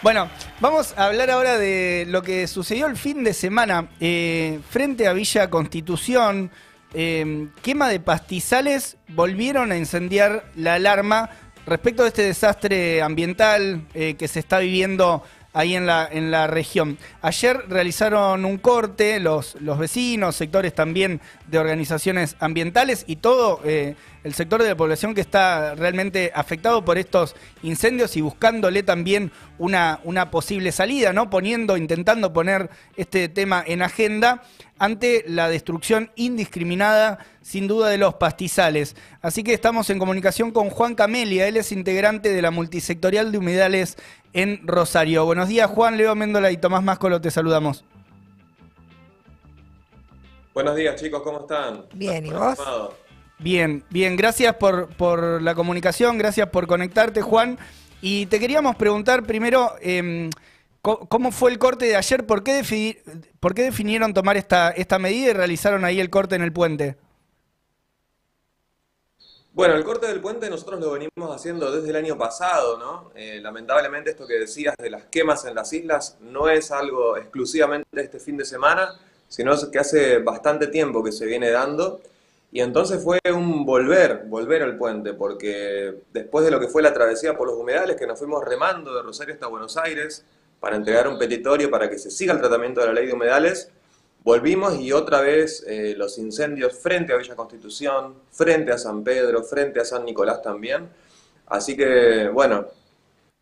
Bueno, vamos a hablar ahora de lo que sucedió el fin de semana eh, frente a Villa Constitución. Eh, quema de pastizales volvieron a incendiar la alarma respecto de este desastre ambiental eh, que se está viviendo ahí en la, en la región. Ayer realizaron un corte los, los vecinos, sectores también de organizaciones ambientales y todo eh, el sector de la población que está realmente afectado por estos incendios y buscándole también una, una posible salida, ¿no? Poniendo, intentando poner este tema en agenda ante la destrucción indiscriminada, sin duda, de los pastizales. Así que estamos en comunicación con Juan Camelia, él es integrante de la multisectorial de humedales en Rosario. Buenos días, Juan, Leo Méndola y Tomás Máscolo, te saludamos. Buenos días, chicos, ¿cómo están? Bien, ¿y vos? Bien, bien, gracias por, la comunicación, gracias por conectarte, Juan. Y te queríamos preguntar primero, em, ¿cómo fue el corte de ayer? ¿Por qué, ¿Por qué definieron tomar esta, esta medida y realizaron ahí el corte en el puente? Bueno, el corte del puente nosotros lo venimos haciendo desde el año pasado, ¿no? Eh, lamentablemente esto que decías de las quemas en las islas no es algo exclusivamente de este fin de semana, sino que hace bastante tiempo que se viene dando. Y entonces fue un volver, volver al puente, porque después de lo que fue la travesía por los humedales, que nos fuimos remando de Rosario hasta Buenos Aires para entregar un petitorio para que se siga el tratamiento de la ley de humedales, Volvimos y otra vez eh, los incendios frente a Villa Constitución, frente a San Pedro, frente a San Nicolás también. Así que, bueno,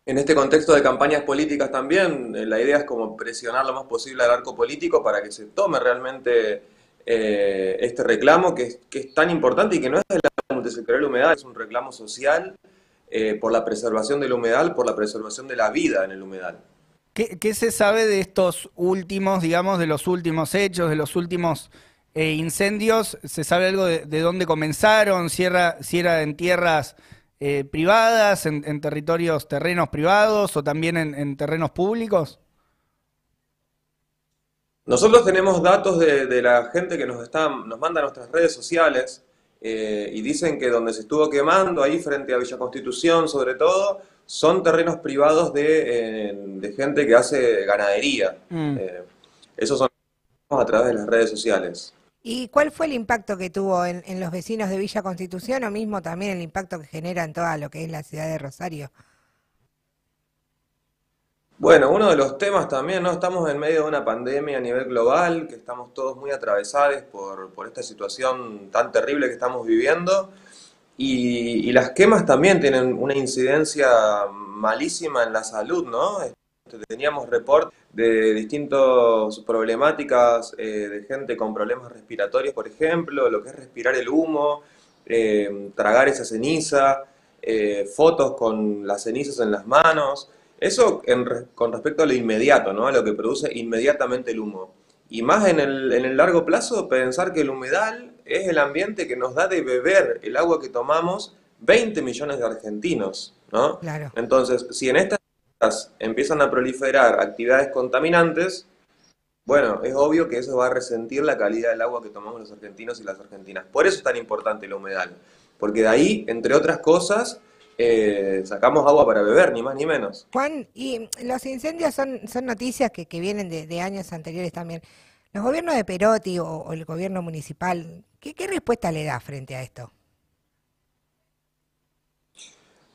en este contexto de campañas políticas también, eh, la idea es como presionar lo más posible al arco político para que se tome realmente eh, este reclamo que es, que es, tan importante y que no es de la multisectorial humedal, es un reclamo social por la preservación del humedal, por la preservación de la vida en el humedal. ¿Qué, se sabe de estos últimos, digamos, de los últimos hechos, de los últimos eh, incendios? ¿Se sabe algo de, dónde comenzaron? Si era, en tierras eh, privadas, en, territorios, terrenos privados o también en, terrenos públicos? Nosotros tenemos datos de, la gente que nos, está, nos manda a nuestras redes sociales eh, y dicen que donde se estuvo quemando, ahí frente a Villa Constitución sobre todo, son terrenos privados de, gente que hace ganadería. Mm. Eso eh, esos son a través de las redes sociales. ¿Y cuál fue el impacto que tuvo en, en, los vecinos de Villa Constitución o mismo también el impacto que genera en toda lo que es la ciudad de Rosario? Bueno, uno de los temas también, ¿no? Estamos en medio de una pandemia a nivel global, que estamos todos muy atravesados por, esta situación tan terrible que estamos viviendo. Y, las quemas también tienen una incidencia malísima en la salud, ¿no? Este, teníamos report de distintas problemáticas eh, de gente con problemas respiratorios, por ejemplo, lo que es respirar el humo, eh, tragar esa ceniza, eh, fotos con las cenizas en las manos. Eso con respecto a lo inmediato, ¿no? a lo que produce inmediatamente el humo. Y más en el, en el largo plazo, pensar que el humedal es el ambiente que nos da de beber el agua que tomamos 20 millones de argentinos. ¿no? Claro. Entonces, si en estas empiezan a proliferar actividades contaminantes, bueno, es obvio que eso va a resentir la calidad del agua que tomamos los argentinos y las argentinas. Por eso es tan importante el humedal, porque de ahí, entre otras cosas, eh, sacamos agua para beber, ni más ni menos. Juan, y los incendios son, son noticias que, vienen de, años anteriores también. Los gobiernos de Perotti o, el gobierno municipal, ¿qué, respuesta le da frente a esto?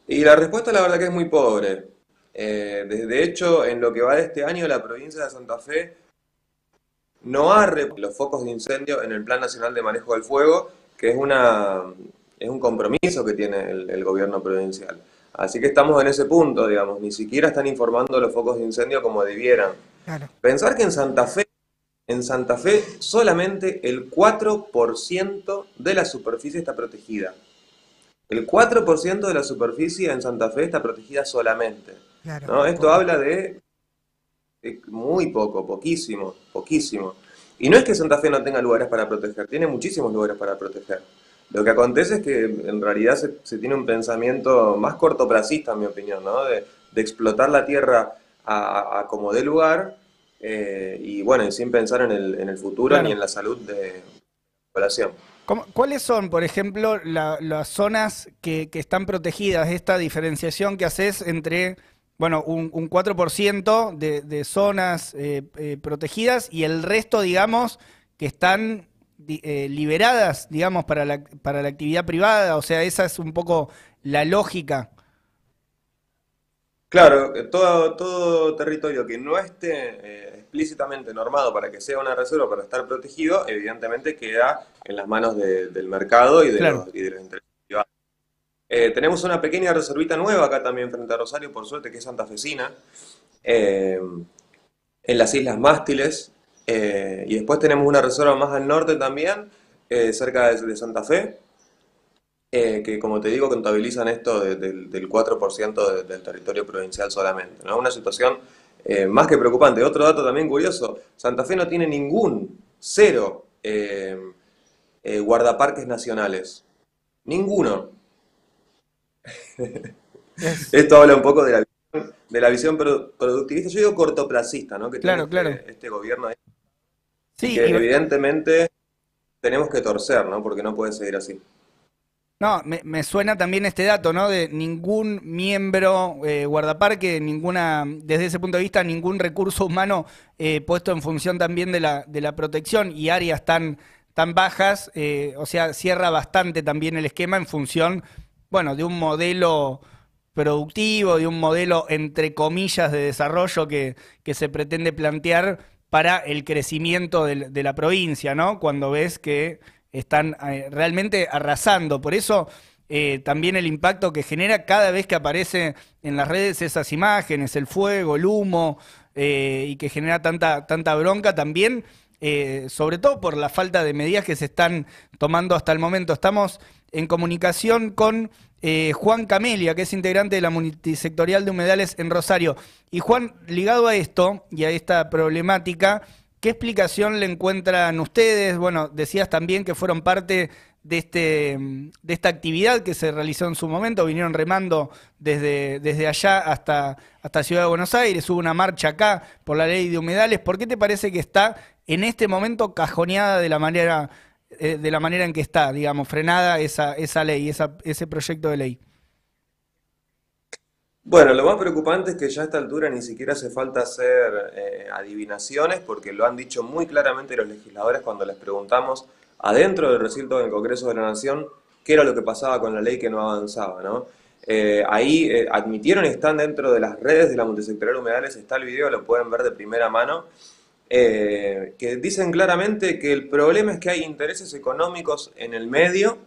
Y la respuesta la verdad que es muy pobre. Eh, de hecho, en lo que va de este año, la provincia de Santa Fe no ha los focos de incendio en el Plan Nacional de Manejo del Fuego, que es una es un compromiso que tiene el, gobierno provincial. Así que estamos en ese punto, digamos, ni siquiera están informando los focos de incendio como debieran. Pensar que en Santa Fe, en Santa Fe solamente el 4% de la superficie está protegida. El 4% de la superficie en Santa Fe está protegida solamente. Esto habla de muy poco, poquísimo, poquísimo. Y no es que Santa Fe no tenga lugares para proteger, tiene muchísimos lugares para proteger. Lo que acontece es que en realidad se, tiene un pensamiento más cortoplacista, en mi opinión, de, explotar la tierra a, como dé lugar eh, y bueno, sin pensar en el, futuro ni en la salud de la población. ¿Cuáles son, por ejemplo, las zonas que, están protegidas? Esta diferenciación que haces entre, bueno, un, 4% de, zonas eh, eh, protegidas y el resto, digamos, que están eh, liberadas, digamos, para la, actividad privada? O sea, esa es un poco la lógica. Claro, todo, todo territorio que no esté eh, explícitamente normado para que sea una reserva, para estar protegido, evidentemente queda en las manos del mercado y de, los, intereses privados. Eh, tenemos una pequeña reservita nueva acá también frente a Rosario, por suerte, que es Santa Fecina, en las Islas Mástiles, eh, y después tenemos una reserva más al norte también, eh, cerca de, Santa Fe, eh, que como te digo contabilizan esto del 4% del territorio provincial solamente. ¿no? Una situación más que preocupante. Otro dato también curioso, Santa Fe no tiene ningún, cero guardaparques nacionales. Ninguno. Esto habla un poco de la de la visión productivista, yo digo cortoplacista, ¿no? Que tiene este, este gobierno que evidentemente tenemos que torcer, ¿no? Porque no puede seguir así. No, me, suena también este dato, ¿no? De ningún miembro eh, guardaparque, ninguna, desde ese punto de vista, ningún recurso humano eh, puesto en función también de la, de la protección y áreas tan, tan bajas, eh, o sea, cierra bastante también el esquema en función, bueno, de un modelo productivo, de un modelo, entre comillas, de desarrollo que, que se pretende plantear para el crecimiento de, la provincia, ¿no? Cuando ves que están eh, realmente arrasando. Por eso eh, también el impacto que genera cada vez que aparece en las redes esas imágenes, el fuego, el humo, eh, y que genera tanta, tanta bronca también, sobre todo por la falta de medidas que se están tomando hasta el momento. Estamos en comunicación con eh, Juan Camelia, que es integrante de la multisectorial de humedales en Rosario. Y Juan, ligado a esto y a esta problemática, ¿qué explicación le encuentran ustedes? Bueno, decías también que fueron parte de, este, de esta actividad que se realizó en su momento, vinieron remando desde, desde allá hasta, hasta Ciudad de Buenos Aires, hubo una marcha acá por la ley de humedales. ¿Por qué te parece que está en este momento cajoneada de la manera eh, de la manera en que está, digamos, frenada esa, ley, ese proyecto de ley? Bueno, lo más preocupante es que ya a esta altura ni siquiera hace falta hacer eh, adivinaciones porque lo han dicho muy claramente los legisladores cuando les preguntamos adentro del recinto del Congreso de la Nación qué era lo que pasaba con la ley que no avanzaba, ¿no? Eh, ahí admitieron admitieron, están dentro de las redes de la multisectorial Humedales, está el video, lo pueden ver de primera mano. Eh, que dicen claramente que el problema es que hay intereses económicos en el medio,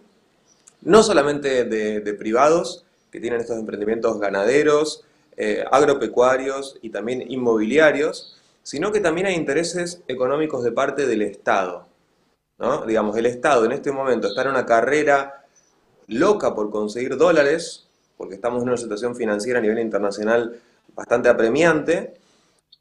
no solamente de, privados, que tienen estos emprendimientos ganaderos, eh, agropecuarios y también inmobiliarios, sino que también hay intereses económicos de parte del Estado. Digamos, el Estado en este momento está en una carrera loca por conseguir dólares, porque estamos en una situación financiera a nivel internacional bastante apremiante,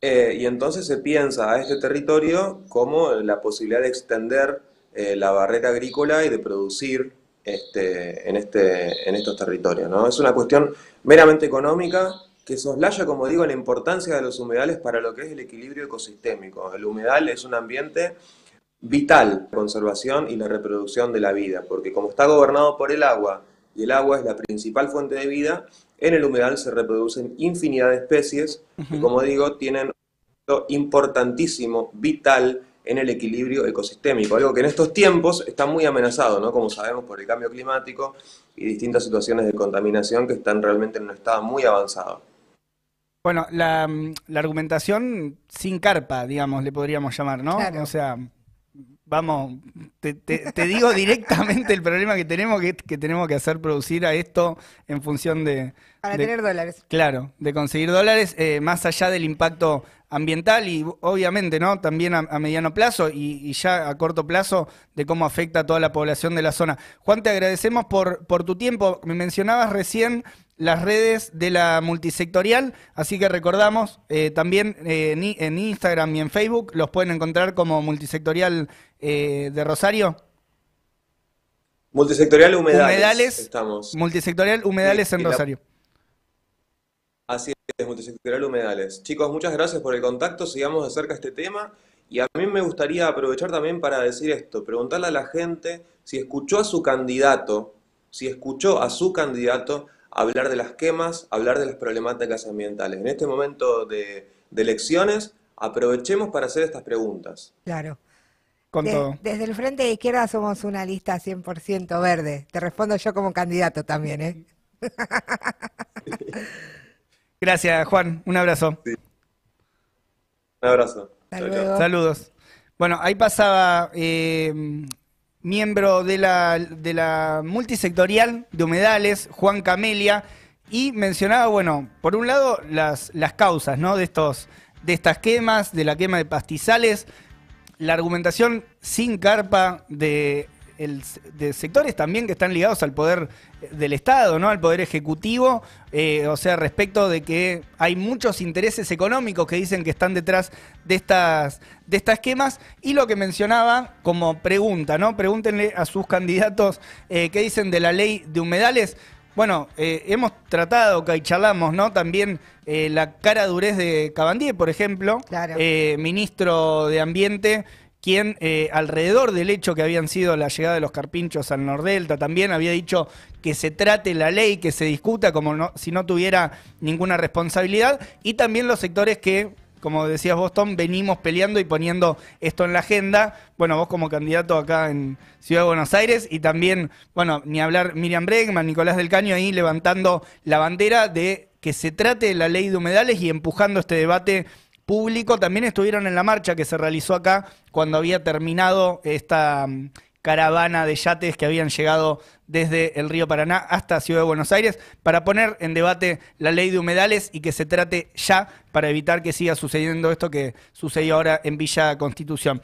eh, y entonces se piensa a este territorio como la posibilidad de extender eh, la barrera agrícola y de producir este, en, este, en estos territorios. ¿no? Es una cuestión meramente económica que soslaya, como digo, la importancia de los humedales para lo que es el equilibrio ecosistémico. El humedal es un ambiente vital, la conservación y la reproducción de la vida, porque como está gobernado por el agua, y el agua es la principal fuente de vida, en el humedal se reproducen infinidad de especies que, como digo, tienen un importantísimo, vital en el equilibrio ecosistémico, algo que en estos tiempos está muy amenazado, ¿no? Como sabemos por el cambio climático y distintas situaciones de contaminación que están realmente en un estado muy avanzado. Bueno, la, mm, argumentación sin carpa, digamos, le podríamos llamar, ¿no? Claro. O sea, Vamos, te, digo directamente el problema que tenemos, que, tenemos que hacer producir a esto en función de... Para tener dólares. Claro, de conseguir dólares, eh, más allá del impacto ambiental y obviamente, ¿no? También a, mediano plazo y, ya a corto plazo de cómo afecta a toda la población de la zona. Juan, te agradecemos por, por tu tiempo. Me mencionabas recién las redes de la multisectorial, así que recordamos eh, también eh, en, Instagram y en Facebook los pueden encontrar como multisectorial eh, de Rosario. Multisectorial Humedales. estamos. Multisectorial Humedales en Rosario. Así es, Multisectorial Humedales. Chicos, muchas gracias por el contacto, sigamos de este tema. Y a mí me gustaría aprovechar también para decir esto, preguntarle a la gente si escuchó a su candidato, si escuchó a su candidato hablar de las quemas, hablar de las problemáticas ambientales. En este momento de, elecciones, aprovechemos para hacer estas preguntas. Claro. Con desde, el Frente de Izquierda somos una lista 100% verde. Te respondo yo como candidato también, ¿eh? Gracias, Juan. Un abrazo. Un abrazo. Saludos. Bueno, ahí pasaba eh, miembro de la, de la multisectorial de humedales, Juan Camelia, y mencionaba, bueno, por un lado, las, las causas ¿no? de, estos, de estas quemas, de la quema de pastizales, la argumentación sin carpa de de sectores también que están ligados al poder eh, del Estado, ¿no? Al poder ejecutivo, eh, o sea, respecto de que hay muchos intereses económicos que dicen que están detrás de estas, de estas esquemas. Y lo que mencionaba como pregunta, ¿no? Pregúntenle a sus candidatos eh, qué dicen de la ley de humedales. Bueno, hemos tratado, que charlamos, ¿no? También la cara durez de Cabandier, por ejemplo, ministro de Ambiente quien eh, alrededor del hecho que habían sido la llegada de los carpinchos al Nordelta también había dicho que se trate la ley, que se discuta como si no tuviera ninguna responsabilidad, y también los sectores que como decías Boston, venimos peleando y poniendo esto en la agenda. Bueno, vos como candidato acá en Ciudad de Buenos Aires y también, bueno, ni hablar Miriam Bregman, Nicolás del Caño ahí levantando la bandera de que se trate la ley de humedales y empujando este debate público también estuvieron en la marcha que se realizó acá cuando había terminado esta mm, caravana de yates que habían llegado desde el río Paraná hasta Ciudad de Buenos Aires para poner en debate la ley de humedales y que se trate ya para evitar que siga sucediendo esto que sucedió ahora en Villa Constitución.